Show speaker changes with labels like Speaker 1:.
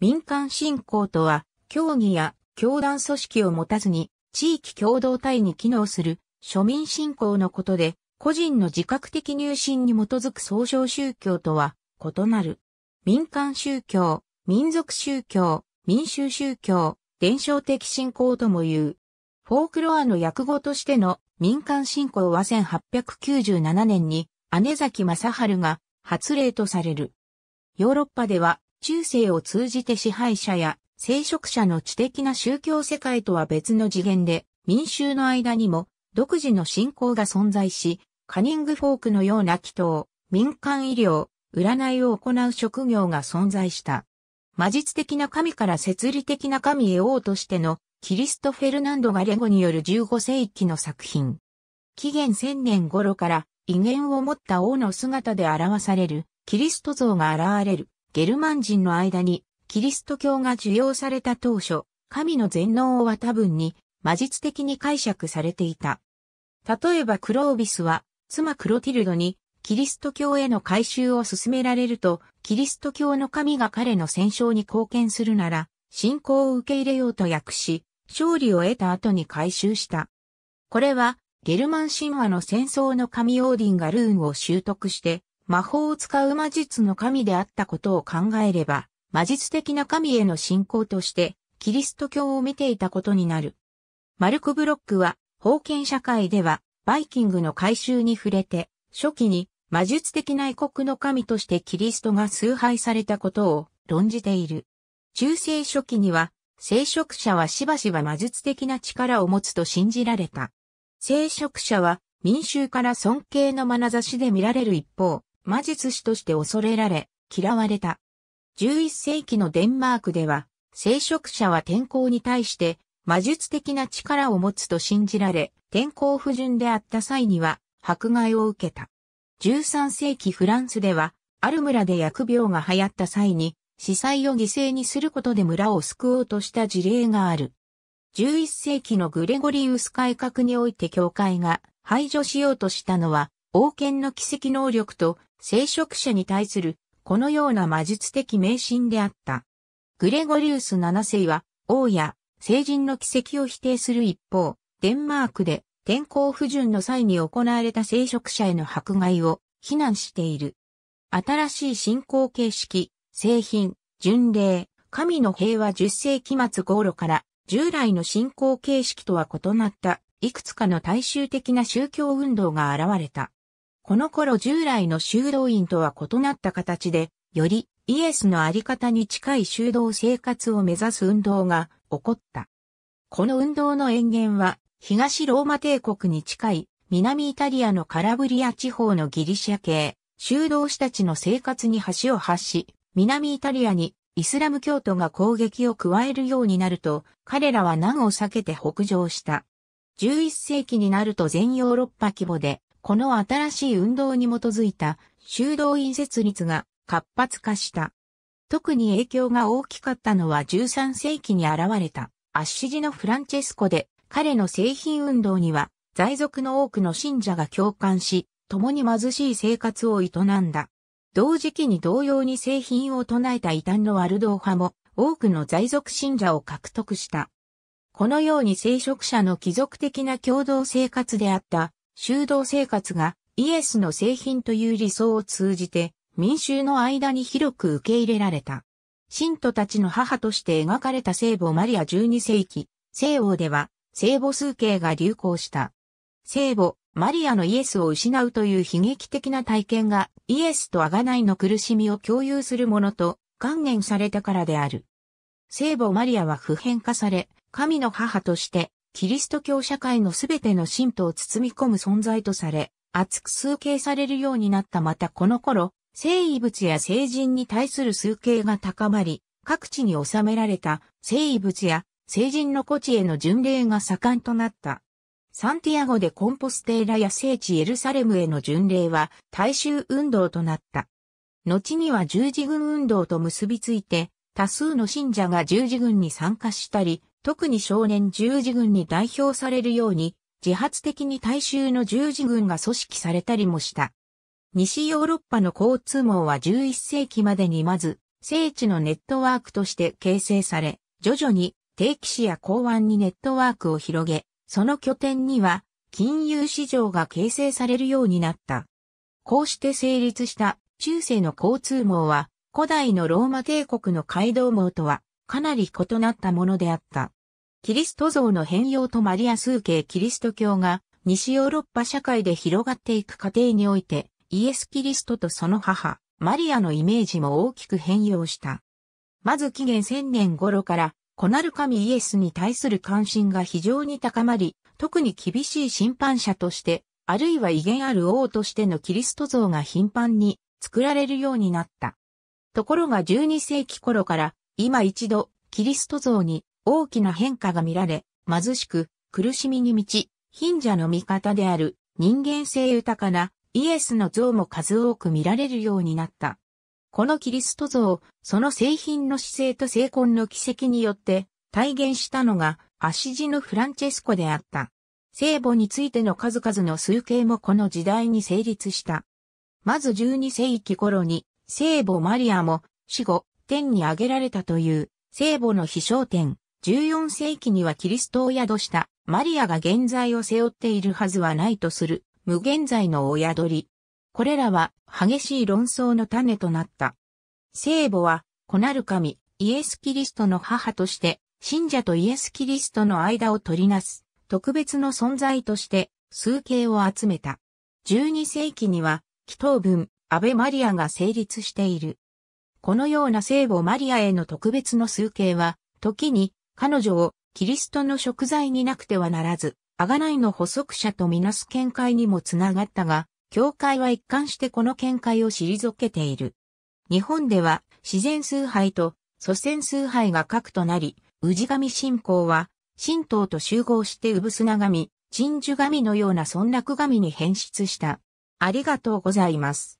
Speaker 1: 民間信仰とは、教義や教団組織を持たずに、地域共同体に機能する庶民信仰のことで、個人の自覚的入信に基づく総称宗教とは異なる。民間宗教、民族宗教、民衆宗教、伝承的信仰とも言う。フォークロアの訳語としての民間信仰は1897年に姉崎正春が発令とされる。ヨーロッパでは中世を通じて支配者や聖職者の知的な宗教世界とは別の次元で、民衆の間にも独自の信仰が存在し、カニングフォークのような祈祷、民間医療、占いを行う職業が存在した。魔術的な神から摂理的な神へ王としてのキリスト・フェルナンド・ガレゴによる15世紀の作品。紀元1000年頃から威厳を持った王の姿で表されるキリスト像が現れる。ゲルマン人の間にキリスト教が受容された当初、神の全能は多分に魔術的に解釈されていた。例えばクロービスは妻クロティルドにキリスト教への改修を進められると、キリスト教の神が彼の戦勝に貢献するなら、信仰を受け入れようと訳し、勝利を得た後に改修した。これは、ゲルマン神話の戦争の神オーディンがルーンを習得して、魔法を使う魔術の神であったことを考えれば、魔術的な神への信仰として、キリスト教を見ていたことになる。マルク・ブロックは、封建社会では、バイキングの改修に触れて、初期に魔術的な異国の神としてキリストが崇拝されたことを論じている。中世初期には、聖職者はしばしば魔術的な力を持つと信じられた。聖職者は民衆から尊敬の眼差しで見られる一方、魔術師として恐れられ、嫌われた。11世紀のデンマークでは、聖職者は天候に対して魔術的な力を持つと信じられ、天候不順であった際には迫害を受けた。13世紀フランスでは、ある村で疫病が流行った際に、死災を犠牲にすることで村を救おうとした事例がある。11世紀のグレゴリウス改革において教会が排除しようとしたのは、王権の奇跡能力と聖職者に対する、このような魔術的迷信であった。グレゴリウス7世は、王や、聖人の奇跡を否定する一方、デンマークで、天候不順の際に行われた聖職者への迫害を、非難している。新しい信仰形式、製品、巡礼、神の平和10世紀末頃から従来の信仰形式とは異なったいくつかの大衆的な宗教運動が現れた。この頃従来の修道院とは異なった形で、よりイエスのあり方に近い修道生活を目指す運動が起こった。この運動の延源は、東ローマ帝国に近い南イタリアのカラブリア地方のギリシャ系、修道士たちの生活に橋を発し、南イタリアにイスラム教徒が攻撃を加えるようになると、彼らは難を避けて北上した。11世紀になると全ヨーロッパ規模でこの新しい運動に基づいた修道院設立が活発化した。特に影響が大きかったのは13世紀に現れたアッシジのフランチェスコで彼の製品運動には在族の多くの信者が共感し、共に貧しい生活を営んだ。同時期に同様に製品を唱えた異端のワルドー派も多くの在族信者を獲得した。このように聖職者の貴族的な共同生活であった修道生活がイエスの製品という理想を通じて民衆の間に広く受け入れられた。信徒たちの母として描かれた聖母マリア12世紀、西欧では聖母数形が流行した。聖母、マリアのイエスを失うという悲劇的な体験がイエスと贖いの苦しみを共有するものと還元されたからである。聖母マリアは普遍化され、神の母としてキリスト教社会のすべての信徒を包み込む存在とされ、厚く崇敬されるようになったまたこの頃、聖遺物や聖人に対する崇敬が高まり、各地に収められた聖遺物や聖人の古地への巡礼が盛んとなった。サンティアゴでコンポステーラや聖地エルサレムへの巡礼は大衆運動となった。後には十字軍運動と結びついて、多数の信者が十字軍に参加したり、特に少年十字軍に代表されるように、自発的に大衆の十字軍が組織されたりもした。西ヨーロッパの交通網は11世紀までにまず、聖地のネットワークとして形成され、徐々に定期市や港湾にネットワークを広げ、その拠点には金融市場が形成されるようになった。こうして成立した中世の交通網は古代のローマ帝国の街道網とはかなり異なったものであった。キリスト像の変容とマリア数形キリスト教が西ヨーロッパ社会で広がっていく過程においてイエス・キリストとその母、マリアのイメージも大きく変容した。まず紀元1000年頃から子なる神イエスに対する関心が非常に高まり、特に厳しい審判者として、あるいは威厳ある王としてのキリスト像が頻繁に作られるようになった。ところが12世紀頃から今一度、キリスト像に大きな変化が見られ、貧しく、苦しみに満ち、貧者の味方である人間性豊かなイエスの像も数多く見られるようになった。このキリスト像、その製品の姿勢と成婚の奇跡によって体現したのが足地のフランチェスコであった。聖母についての数々の数形もこの時代に成立した。まず12世紀頃に聖母マリアも死後点に挙げられたという聖母の飛翔点。14世紀にはキリストを宿したマリアが現在を背負っているはずはないとする無現在のお宿り。これらは激しい論争の種となった。聖母は、子なる神、イエス・キリストの母として、信者とイエス・キリストの間を取りなす、特別の存在として、数形を集めた。12世紀には、祈祷文、アベマリアが成立している。このような聖母マリアへの特別の崇敬は、時に彼女をキリストの食材になくてはならず、贖いの補足者とみなす見解にもつながったが、教会は一貫してこの見解を退けている。日本では自然崇拝と祖先崇拝が核となり、氏神信仰は神道と集合して産砂神、鎮守神のような村落神に変質した。ありがとうございます。